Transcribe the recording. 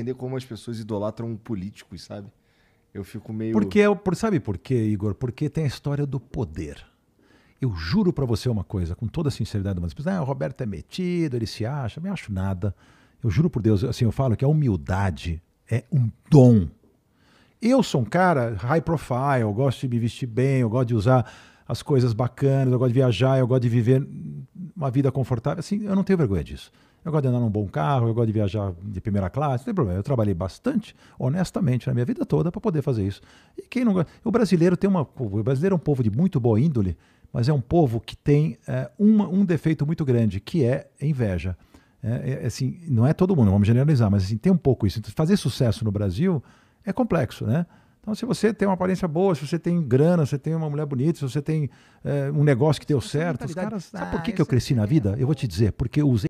entender como as pessoas idolatram políticos, sabe? Eu fico meio. Porque é sabe por quê, Igor? Porque tem a história do poder. Eu juro para você uma coisa, com toda a sinceridade mas Ah, o Roberto é metido, ele se acha, não me acho nada. Eu juro por Deus, assim, eu falo que a humildade é um dom. Eu sou um cara high profile, eu gosto de me vestir bem, eu gosto de usar as coisas bacanas, eu gosto de viajar, eu gosto de viver uma vida confortável. Assim, eu não tenho vergonha disso. Eu gosto de andar num bom carro, eu gosto de viajar de primeira classe, não tem problema. Eu trabalhei bastante, honestamente, na minha vida toda para poder fazer isso. E quem não O brasileiro tem uma. O brasileiro é um povo de muito boa índole, mas é um povo que tem é, uma, um defeito muito grande, que é inveja. É, é, é assim, não é todo mundo, vamos generalizar, mas assim, tem um pouco isso. Então, fazer sucesso no Brasil é complexo, né? Então, se você tem uma aparência boa, se você tem grana, se você tem uma mulher bonita, se você tem é, um negócio que deu certo, os caras. Sabe por ah, que, que eu cresci na é vida? Eu vou te dizer, porque eu usei.